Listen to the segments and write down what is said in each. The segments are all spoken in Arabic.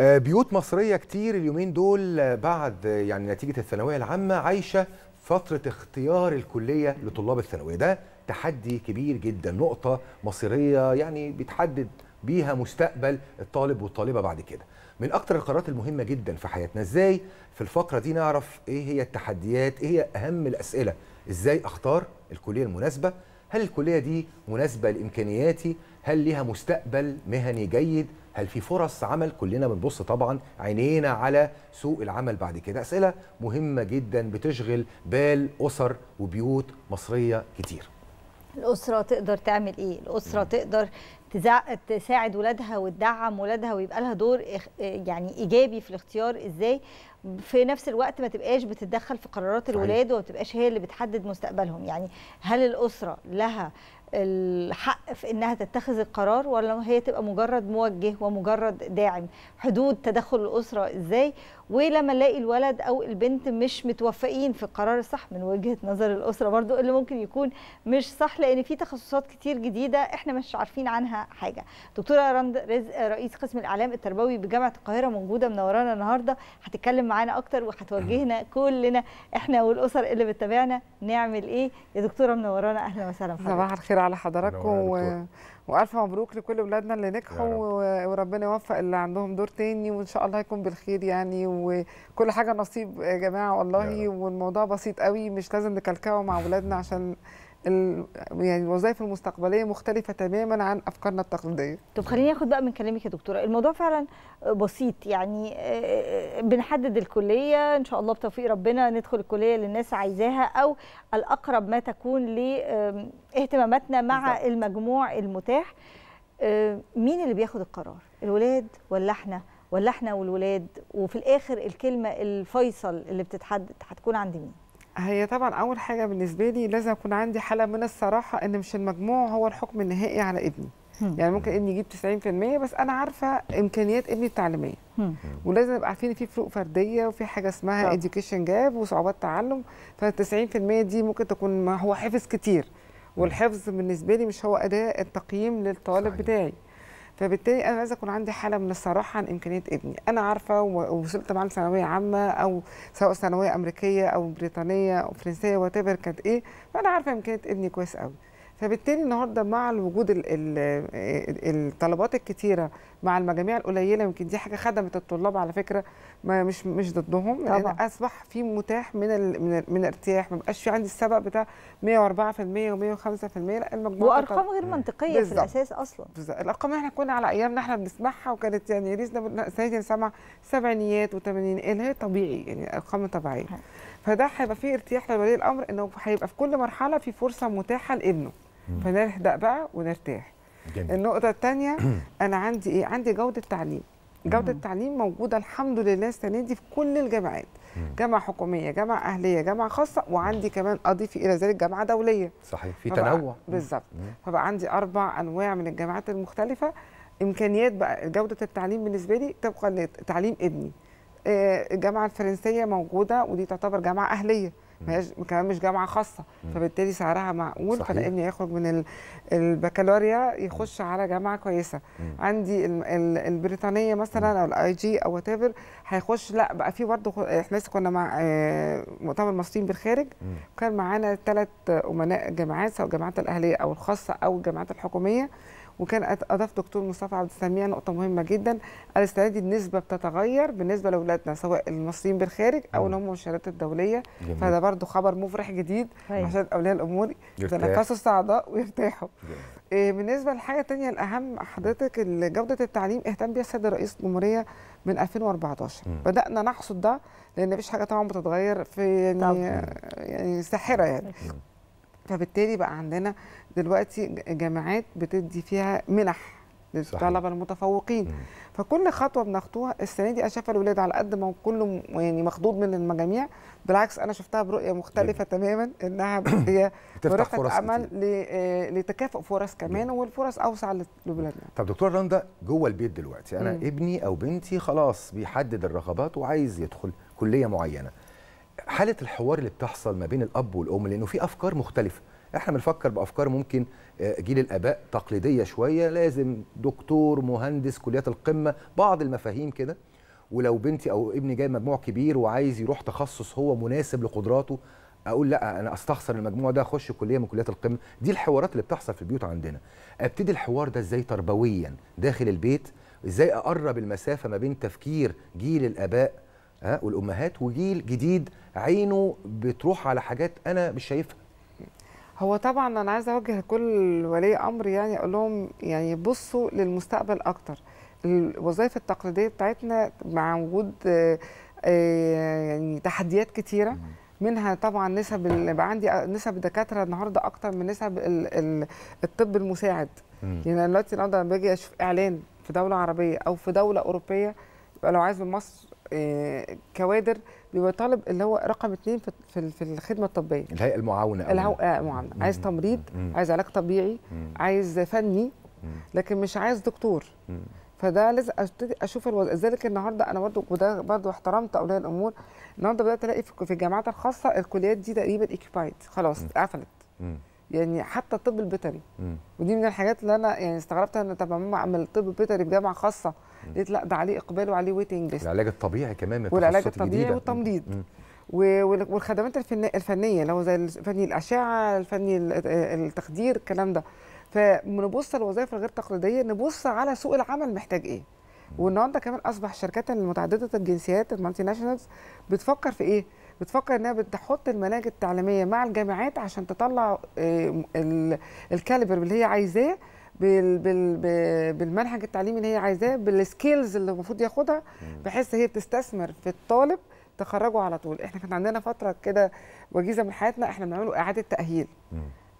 آه، بيوت مصريه كتير اليومين دول آه، بعد آه، يعني نتيجه الثانويه العامه عايشه فتره اختيار الكليه لطلاب الثانويه ده تحدي كبير جدا نقطه مصيريه يعني بتحدد بيها مستقبل الطالب والطالبه بعد كده من اكتر القرارات المهمه جدا في حياتنا ازاي في الفقره دي نعرف ايه هي التحديات ايه هي اهم الاسئله ازاي اختار الكليه المناسبه هل الكليه دي مناسبه لامكانياتي هل ليها مستقبل مهني جيد هل في فرص عمل كلنا بنبص طبعا عينينا على سوق العمل بعد كده اسئله مهمه جدا بتشغل بال اسر وبيوت مصريه كتير الاسره تقدر تعمل ايه الاسره تقدر تساعد ولادها وتدعم ولادها ويبقى لها دور يعني ايجابي في الاختيار ازاي في نفس الوقت ما تبقاش بتتدخل في قرارات الولاد وما تبقاش هي اللي بتحدد مستقبلهم يعني هل الاسره لها الحق في انها تتخذ القرار ولا هي تبقى مجرد موجه ومجرد داعم حدود تدخل الاسره ازاي ولما الاقي الولد او البنت مش متوفقين في القرار الصح من وجهه نظر الاسره برضو اللي ممكن يكون مش صح لان في تخصصات كتير جديده احنا مش عارفين عنها حاجه دكتوره رند رزق رئيس قسم الاعلام التربوي بجامعه القاهره موجوده منورانا النهارده هتتكلم معانا اكتر وهتوجهنا كلنا احنا والاسر اللي بتتابعنا نعمل ايه يا دكتوره منورانا اهلا وسهلا صباح الخير شكرا على حضراتكم يعني و... والف مبروك لكل اولادنا اللي نجحوا و... وربنا يوفق اللي عندهم دور تاني وان شاء الله يكون بالخير يعني وكل حاجه نصيب يا جماعه والله والموضوع بسيط قوي مش لازم نكلكعه مع اولادنا عشان يعني الوظائف المستقبليه مختلفه تماما عن افكارنا التقليديه. طب خليني اخد بقى من كلامك يا دكتوره، الموضوع فعلا بسيط يعني آه، آه، بنحدد الكليه ان شاء الله بتوفيق ربنا ندخل الكليه اللي الناس عايزاها او الاقرب ما تكون لاهتماماتنا مع بالضبط. المجموع المتاح. آه، مين اللي بياخد القرار؟ الولاد ولا احنا؟ ولا احنا والولاد؟ وفي الاخر الكلمه الفيصل اللي بتتحدد هتكون عند مين؟ هي طبعا اول حاجه بالنسبه لي لازم اكون عندي حاله من الصراحه ان مش المجموع هو الحكم النهائي على ابني يعني ممكن ابني يجيب 90% بس انا عارفه امكانيات ابني التعليميه ولازم نبقى عارفين في فروق فرديه وفي حاجه اسمها اديوكيشن جاب وصعوبات تعلم فال 90% دي ممكن تكون ما هو حفظ كتير والحفظ بالنسبه لي مش هو اداه التقييم للطالب صحيح. بتاعي فبالتالي انا عايزه اكون عندي حاله من الصراحه عن امكانيه ابني انا عارفه ووصلت معاه ثانويه عامه او سواء ثانويه امريكيه او بريطانيه او فرنسيه وات كانت ايه فانا عارفه امكانيه ابني كويس قوي فبالتالي النهارده مع وجود الطلبات الكتيره مع المجاميع القليله يمكن دي حاجه خدمت الطلاب على فكره ما مش مش ضدهم طبعا. لان اصبح في متاح من ال من, ال من الارتياح ما بقاش في عندي السبق بتاع 104% و105% لا المجموع وارقام غير منطقيه في الاساس اصلا بالظبط الارقام احنا كنا على ايامنا احنا بنسمعها وكانت يعني ريزنا سيدي سمع سبعينيات وثمانينيات اللي هي طبيعي يعني ارقام طبيعيه فده هيبقى في ارتياح لولي الامر انه هيبقى في كل مرحله في فرصه متاحه لابنه فنهدأ بقى ونرتاح جميل. النقطه الثانيه انا عندي ايه عندي جوده تعليم جوده التعليم موجوده الحمد لله السنه دي في كل الجامعات جامعه حكوميه جامعه اهليه جامعه خاصه وعندي كمان اضيف الى ذلك جامعه دوليه صحيح في تنوع بالظبط فبقى عندي اربع انواع من الجامعات المختلفه امكانيات بقى جوده التعليم بالنسبه لي طبقا لتعليم ابني آه، الجامعه الفرنسيه موجوده ودي تعتبر جامعه اهليه كمان مش جامعه خاصه فبالتالي سعرها معقول فلاقيني ابني يخرج من البكالوريا يخش على جامعه كويسه عندي البريطانيه مثلا او الاي جي او وات هيخش لا بقى في برضه احنا لسه كنا مع آه، مؤتمر المصريين بالخارج وكان معانا ثلاث امناء جامعات سواء الجامعات الاهليه او الخاصه او الجامعات الحكوميه وكان اضاف دكتور مصطفى عبد السميع نقطه مهمه جدا قال السنه دي النسبه بتتغير بالنسبه لاولادنا سواء المصريين بالخارج او اللي هم الشهادات الدوليه جميل. فده برضو خبر مفرح جديد هي. أيوة. عشان اولياء الامور يتنفسوا الصعداء ويرتاحوا إيه بالنسبه للحاجه الثانيه الاهم حضرتك جوده التعليم اهتم بيها السيد رئيس الجمهوريه من 2014 م. بدانا نحصد ده لان مفيش حاجه طبعا بتتغير في يعني يعني ساحره يعني م. فبالتالي بقى عندنا دلوقتي جامعات بتدي فيها منح للطلبه المتفوقين مم. فكل خطوه بناخدوها السنه دي انا شايفه الولاد على قد ما كله يعني مخضوض من المجاميع بالعكس انا شفتها برؤيه مختلفه تماما انها هي فرص عمل آه، لتكافؤ فرص كمان والفرص اوسع لبلادنا طب دكتور رندا جوه البيت دلوقتي انا مم. ابني او بنتي خلاص بيحدد الرغبات وعايز يدخل كليه معينه حاله الحوار اللي بتحصل ما بين الاب والام لانه في افكار مختلفه احنا بنفكر بافكار ممكن آه، جيل الاباء تقليديه شويه لازم دكتور مهندس كليات القمه بعض المفاهيم كده ولو بنتي او ابني جاي مجموع كبير وعايز يروح تخصص هو مناسب لقدراته اقول لا انا استخسر المجموع ده اخش كليه من كليات القمه دي الحوارات اللي بتحصل في البيوت عندنا ابتدي الحوار ده ازاي تربويا داخل البيت ازاي اقرب المسافه ما بين تفكير جيل الاباء آه، والامهات وجيل جديد عينه بتروح على حاجات انا مش شايفها هو طبعا انا عايزه اوجه كل ولي امر يعني اقول لهم يعني بصوا للمستقبل اكتر الوظائف التقليديه بتاعتنا مع وجود آه، يعني تحديات كتيره منها طبعا نسب بقى عندي نسب الدكاتره النهارده اكتر من نسب الطب المساعد يعني دلوقتي النهارده لما باجي اشوف اعلان في دوله عربيه او في دوله اوروبيه لو عايز من مصر آه، كوادر بيبقى طالب اللي هو رقم اثنين في في الخدمه الطبيه الهيئه المعاونه الهيئه المعاونه آه، عايز تمريض عايز علاج طبيعي عايز فني لكن مش عايز دكتور فده لازم ابتدي اشوف الوضع لذلك النهارده انا برضو وده برضو احترمت اولياء الامور النهارده بدات الاقي في الجامعات الخاصه الكليات دي تقريبا اكيوبايد خلاص قفلت يعني حتى الطب البيطري ودي من الحاجات اللي انا يعني استغربتها ان طب ما اعمل طب بيطري في جامعه خاصه لقيت لا ده عليه اقبال وعليه ويتنج ليست العلاج الطبيعي كمان والعلاج الطبيعي جديدة. والتمريض مم. والخدمات الفنيه لو زي فني الاشعه الفني آه، آه، التخدير الكلام ده فبنبص الوظائف الغير تقليديه نبص على سوق العمل محتاج ايه والنهارده كمان اصبح الشركات المتعدده الجنسيات المالتي ناشونالز بتفكر في ايه بتفكر انها بتحط المناهج التعليميه مع الجامعات عشان تطلع آه، الكاليبر اللي هي عايزاه بالمنهج التعليمي اللي هي عايزاه بالسكيلز اللي المفروض ياخدها بحيث هي بتستثمر في الطالب تخرجه على طول احنا كان عندنا فتره كده وجيزه من حياتنا احنا بنعمله اعاده تاهيل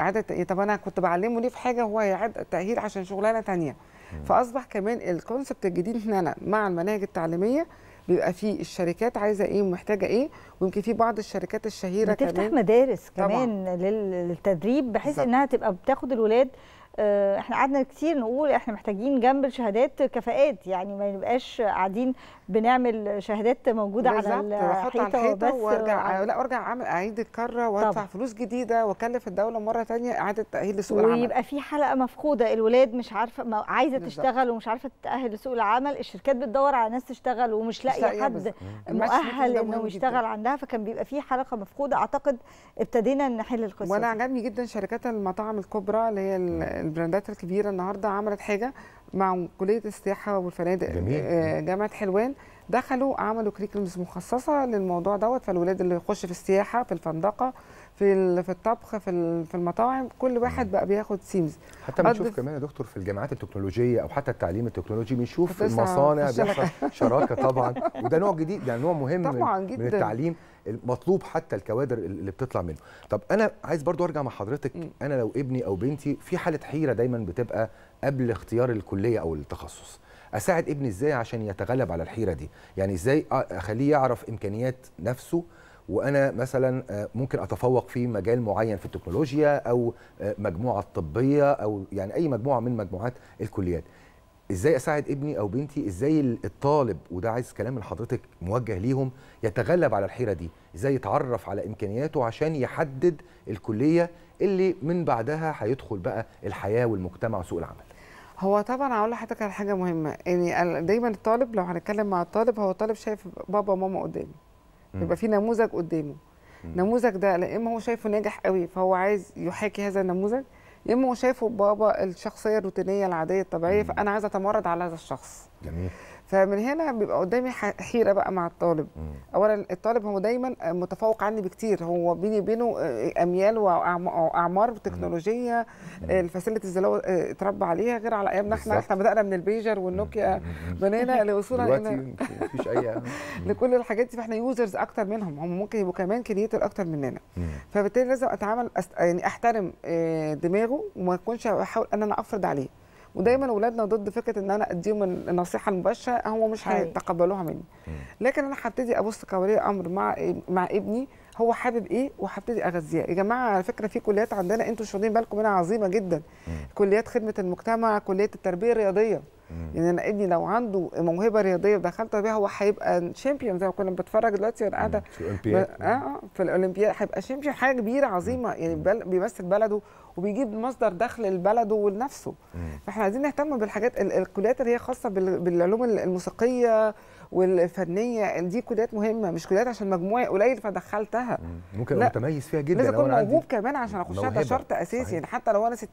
اعاده تأهيل. طب انا كنت بعلمه ليه في حاجه هو هيعاد التاهيل عشان شغلانه ثانيه فاصبح كمان الكونسبت الجديد ان انا مع المناهج التعليميه بيبقى في الشركات عايزه ايه ومحتاجه ايه ويمكن في بعض الشركات الشهيره كمان بتفتح مدارس كمان طبعا. للتدريب بحيث انها تبقى بتاخد الولاد آه، احنا قعدنا كتير نقول احنا محتاجين جنب الشهادات كفاءات يعني ما نبقاش قاعدين بنعمل شهادات موجوده على الحيطه وبس وارجع آه، لا وارجع اعمل اعيد الكره وادفع فلوس جديده واكلف الدوله مره ثانيه اعاده تاهيل لسوق العمل ويبقى في حلقه مفقوده الولاد مش عارفه عايزه بالزبط. تشتغل ومش عارفه تتاهل لسوق العمل الشركات بتدور على ناس تشتغل ومش لاقيه حد بالزبط. مؤهل انه يشتغل عندها فكان بيبقى في حلقه مفقوده اعتقد ابتدينا نحل القصه وانا عجبني جدا شركات المطاعم الكبرى اللي هي البراندات الكبيره النهارده عملت حاجه مع كليه السياحه والفنادق آه، جامعه حلوان دخلوا عملوا كريكلمز مخصصه للموضوع دوت فالولاد اللي يخش في السياحه في الفندقه في في الطبخ في في المطاعم كل واحد بقى بياخد سيمز حتى بنشوف كمان يا دكتور في الجامعات التكنولوجيه او حتى التعليم التكنولوجي بنشوف المصانع بيحصل شراكه طبعا وده نوع جديد يعني نوع مهم طبعا من, جداً. من التعليم المطلوب حتى الكوادر اللي بتطلع منه طب انا عايز برضو ارجع مع حضرتك م. انا لو ابني او بنتي في حاله حيره دايما بتبقى قبل اختيار الكليه او التخصص اساعد ابني ازاي عشان يتغلب على الحيره دي يعني ازاي اخليه يعرف امكانيات نفسه وانا مثلا آه، ممكن اتفوق في مجال معين في التكنولوجيا او آه، مجموعه طبيه او يعني اي مجموعه من مجموعات الكليات ازاي اساعد ابني او بنتي ازاي الطالب وده عايز كلام من حضرتك موجه ليهم يتغلب على الحيره دي ازاي يتعرف على امكانياته عشان يحدد الكليه اللي من بعدها هيدخل بقى الحياه والمجتمع وسوق العمل هو طبعا هقول لحضرتك على حاجه مهمه يعني دايما الطالب لو هنتكلم مع الطالب هو الطالب شايف بابا وماما قدامه يبقى في نموذج قدامه النموذج ده يا اما هو شايفه ناجح قوي فهو عايز يحاكي هذا النموذج يا اما هو شايفه بابا الشخصيه الروتينيه العاديه الطبيعيه فانا عايز اتمرد على هذا الشخص جميل فمن هنا بيبقى قدامي حيره بقى مع الطالب اولا الطالب هو دايما متفوق عني بكتير هو بيني وبينه آه، اميال واعمار تكنولوجيه آه، الفاسيلتيز اللي هو آه، اتربى عليها غير على ايامنا احنا احنا بدانا من البيجر والنوكيا من هنا لوصولنا دلوقتي مفيش اي لكل الحاجات دي فاحنا يوزرز اكتر منهم هم ممكن يبقوا كمان كرييتر اكتر مننا فبالتالي لازم اتعامل يعني احترم دماغه وما اكونش احاول ان انا افرض عليه ودايما اولادنا ضد فكره ان انا اديهم النصيحه المباشره هم مش هيتقبلوها مني لكن انا هبتدي ابص كولي امر مع مع ابني هو حابب ايه وهبتدي اغذيه يا جماعه على فكره في كليات عندنا انتم مش بالكم منها عظيمه جدا كليات خدمه المجتمع كليه التربيه الرياضيه يعني انا ابني لو عنده موهبه رياضيه ودخلته بيها هو هيبقى شامبيون زي ما كنا بنتفرج دلوقتي وانا قاعده في الاولمبياد آه،, اه في الاولمبياد هيبقى شامبيون حاجه كبيره عظيمه يعني بيمثل بلده وبيجيب مصدر دخل لبلده ولنفسه فاحنا عايزين نهتم بالحاجات الكليات اللي هي خاصه بالعلوم الموسيقيه والفنيه دي كودات مهمه مش كودات عشان مجموعي قليل فدخلتها ممكن ابقى متميز فيها جدا لازم اكون موهوب كمان عشان اخشها ده شرط اساسي صحيح. يعني حتى لو انا 60%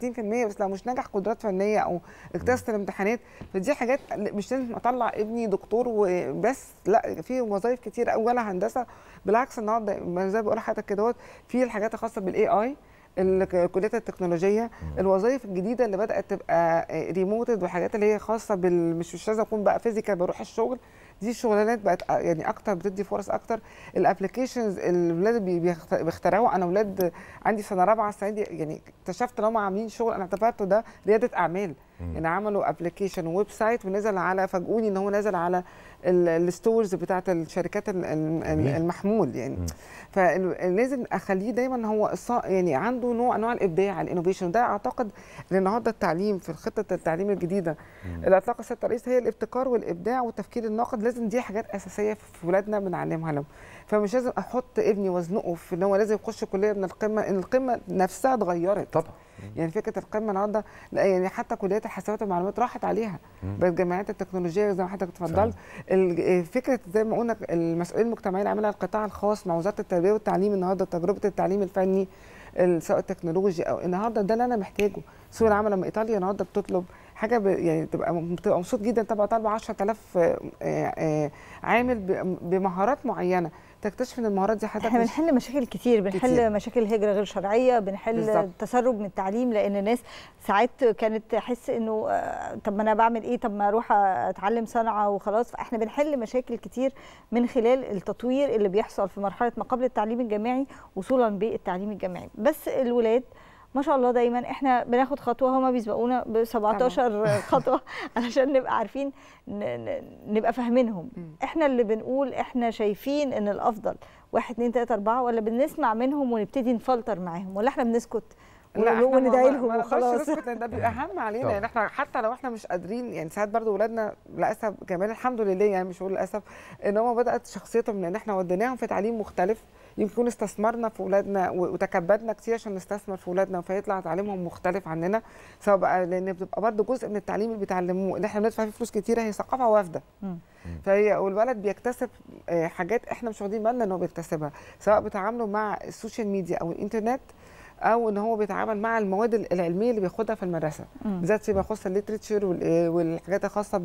بس لو مش ناجح قدرات فنيه او اجتزت الامتحانات فدي حاجات مش لازم اطلع ابني دكتور وبس لا في وظائف كتير قوي ولا هندسه بالعكس النهارده زي ما بقول لحضرتك كده في الحاجات الخاصه بالاي اي الكليات التكنولوجيه الوظائف الجديده اللي بدات تبقى ريموتد وحاجات اللي هي خاصه بال مش مش لازم اكون بقى فيزيكال بروح الشغل دي الشغلانات بقت يعني اكتر بتدي فرص اكتر الابلكيشنز اللي الولاد بيخترعوا انا ولاد عندي سنه رابعه السنه دي يعني اكتشفت ان هم عاملين شغل انا اعتبرته ده رياده اعمال ان يعني عملوا ابلكيشن ويب سايت ونزل على فاجئوني ان هو نزل على الستورز بتاعت الشركات المحمول يعني فلازم اخليه دايما هو يعني عنده نوع انواع الابداع الانوفيشن ده اعتقد ان النهارده التعليم في خطه التعليم الجديده اللي اطلقها الرئيس هي الابتكار والابداع والتفكير الناقد لازم دي حاجات اساسيه في ولادنا بنعلمها لهم فمش لازم احط ابني وازنقه في ان هو لازم يخش كليه من القمه ان القمه نفسها اتغيرت طبعا يعني فكره القمه النهارده يعني حتى كليات الحسابات والمعلومات راحت عليها بقت جامعات التكنولوجيا زي ما حضرتك اتفضلت آه، فكره زي ما قلنا المسؤوليه المجتمعيه اللي عاملها القطاع الخاص مع وزاره التربيه والتعليم النهارده تجربه التعليم الفني سواء التكنولوجي او النهارده ده اللي انا محتاجه سوق العمل لما ايطاليا النهارده بتطلب حاجه ب... يعني تبقى بتبقى مبسوط جدا تبقى طالبه 10000 عامل بمهارات معينه تكتشف ان المهارات دي حضرتك احنا بنحل مشاكل كتير بنحل كتير. مشاكل هجره غير شرعيه بنحل بالزبط. التسرب من التعليم لان الناس ساعات كانت تحس انه آه، طب ما انا بعمل ايه طب ما اروح اتعلم صنعه وخلاص فاحنا بنحل مشاكل كتير من خلال التطوير اللي بيحصل في مرحله ما قبل التعليم الجامعي وصولا بالتعليم الجامعي بس الولاد ما شاء الله دايما احنا بناخد خطوه هما بيسبقونا ب 17 خطوه علشان نبقى عارفين نبقى فاهمينهم احنا اللي بنقول احنا شايفين ان الافضل 1 2 3 4 ولا بنسمع منهم ونبتدي نفلتر معاهم ولا احنا بنسكت لا وندعي لهم وخلاص ده بيبقى اهم علينا يعني احنا حتى لو احنا مش قادرين يعني ساعات برضو ولادنا للاسف كمان الحمد لله يعني مش بقول للاسف ان هم بدات شخصيتهم لان احنا وديناهم في تعليم مختلف يمكن استثمرنا في اولادنا وتكبدنا كتير عشان نستثمر في اولادنا فيطلع تعليمهم مختلف عننا سواء بقى لان بتبقى برضه جزء من التعليم اللي بيتعلموه ان احنا بندفع فيه فلوس كتيره هي ثقافه وافده فهي والولد بيكتسب آه، حاجات احنا مش واخدين بالنا ان هو بيكتسبها سواء بتعامله مع السوشيال ميديا او الانترنت او ان هو بيتعامل مع المواد العلميه اللي بياخدها في المدرسه بالذات فيما يخص الليترتشر آه، والحاجات الخاصه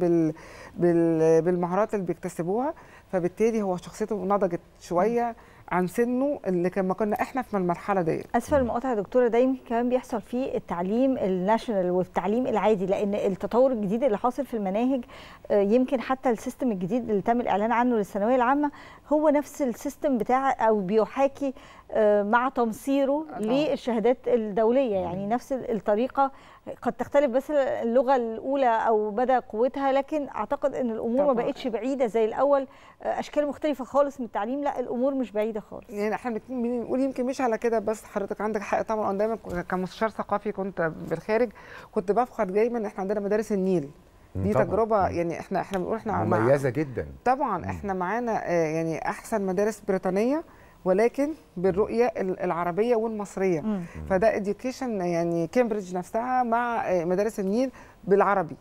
بالمهارات اللي بيكتسبوها فبالتالي هو شخصيته نضجت شويه مم. عن سنه اللي كان ما كنا احنا في المرحله دي اسفل المقاطعه يا دكتوره ده يمكن كمان بيحصل في التعليم الناشونال والتعليم العادي لان التطور الجديد اللي حاصل في المناهج آه، يمكن حتى السيستم الجديد اللي تم الاعلان عنه للثانويه العامه هو نفس السيستم بتاع او بيحاكي آه، مع تمصيره آه، للشهادات الدوليه يعني نفس الطريقه قد تختلف بس اللغه الاولى او بدا قوتها لكن اعتقد ان الامور طبعا. ما بقتش بعيده زي الاول آه، اشكال مختلفه خالص من التعليم لا الامور مش بعيده خالص يعني احنا بنقول يمكن مش على كده بس حضرتك عندك حق طبعا انا دايما كمستشار ثقافي كنت بالخارج كنت بفخر دايما ان احنا عندنا مدارس النيل دي طبعًا. تجربه يعني احنا احنا بنقول احنا مميزه مع... جدا طبعا احنا معانا آه، يعني احسن مدارس بريطانيه ولكن بالرؤيه العربيه والمصريه مم. فده اديوكيشن يعني كامبريدج نفسها مع آه، مدارس النيل بالعربي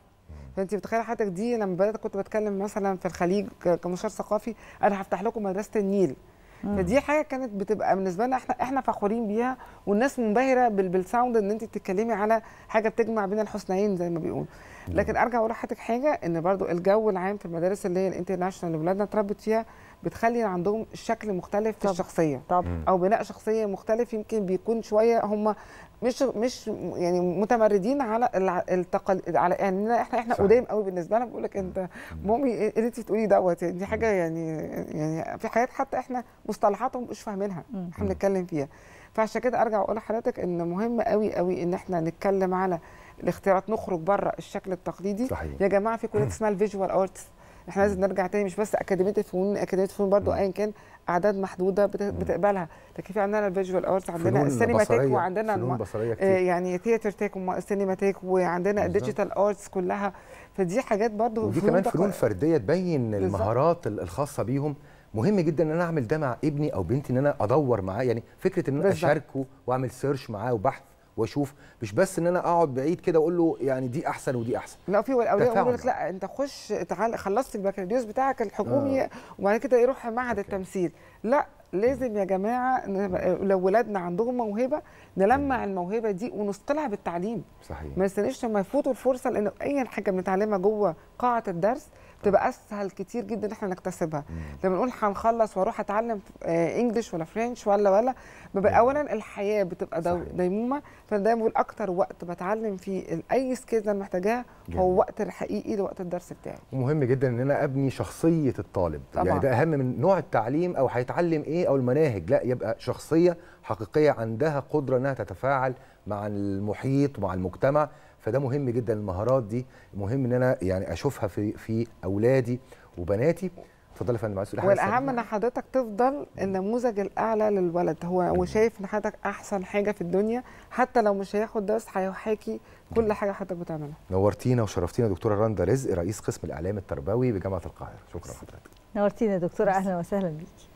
فانت متخيله حضرتك دي لما بدات كنت بتكلم مثلا في الخليج كمشار ثقافي انا هفتح لكم مدرسه النيل مم. فدي حاجه كانت بتبقى بالنسبه لنا احنا احنا فخورين بيها والناس منبهره بالساوند ان انت بتتكلمي على حاجه بتجمع بين الحسنيين زي ما بيقولوا لكن ارجع اقول لحضرتك حاجه ان برضو الجو العام في المدارس اللي هي الانترناشونال اللي ولادنا اتربت فيها بتخلي عندهم شكل مختلف في الشخصيه طب. او بناء شخصيه مختلف يمكن بيكون شويه هم مش مش يعني متمردين على التقل على يعني احنا احنا قدام قوي بالنسبه لنا بقول لك انت مامي ايه اللي انت بتقولي دوت يعني دي حاجه يعني يعني في حاجات حتى احنا مصطلحاتهم مش فاهمينها احنا بنتكلم فيها فعشان كده ارجع اقول لحضرتك ان مهم قوي قوي ان احنا نتكلم على الاختيارات نخرج بره الشكل التقليدي صحيح. يا جماعه في كليه اسمها الفيجوال ارتس احنا لازم نرجع تاني مش بس اكاديميه الفنون اكاديميه الفنون برضو ايا كان اعداد محدوده بتقبلها لكن في عندنا الفيجوال ارتس عندنا السينماتيك وعندنا الم... آه، يعني ثياتر تيك والسينماتيك وعندنا الديجيتال ارتس كلها فدي حاجات برضو ودي كمان فنون فرديه تبين المهارات الخاصه بيهم مهم جدا ان انا اعمل ده مع ابني او بنتي ان انا ادور معاه يعني فكره ان انا اشاركه واعمل سيرش معاه وبحث واشوف مش بس ان انا اقعد بعيد كده واقول له يعني دي احسن ودي احسن لا في اولياء يقول لك لا انت خش تعال خلصت البكالوريوس بتاعك الحكومي آه. وبعد كده يروح معهد التمثيل لا لازم يا جماعه لو ولادنا عندهم موهبه نلمع الموهبه دي ونصقلها بالتعليم صحيح ما نستناش لما يفوتوا الفرصه لان اي حاجه بنتعلمها جوه قاعه الدرس تبقى اسهل كتير جدا ان احنا نكتسبها لما نقول هنخلص واروح اتعلم آه، انجلش ولا فرنش ولا ولا اولا الحياه بتبقى ديمومه فانا دايما بقول اكتر وقت بتعلم فيه اي سكيلز انا محتاجاها هو الوقت الحقيقي لوقت الدرس بتاعي مهم جدا ان انا ابني شخصيه الطالب يعني طبعا. يعني ده اهم من نوع التعليم او هيتعلم ايه او المناهج لا يبقى شخصيه حقيقيه عندها قدره انها تتفاعل مع المحيط ومع المجتمع فده مهم جدا المهارات دي مهم ان انا يعني اشوفها في في اولادي وبناتي اتفضلي يا فندم معلش تقولي والاهم ان حضرتك تفضل النموذج الاعلى للولد هو هو شايف ان حضرتك احسن حاجه في الدنيا حتى لو مش هياخد درس هيحاكي كل حاجه حضرتك بتعملها نورتينا وشرفتينا دكتوره رندا رزق رئيس قسم الاعلام التربوي بجامعه القاهره شكرا حضرتك نورتينا دكتوره اهلا وسهلا بيكي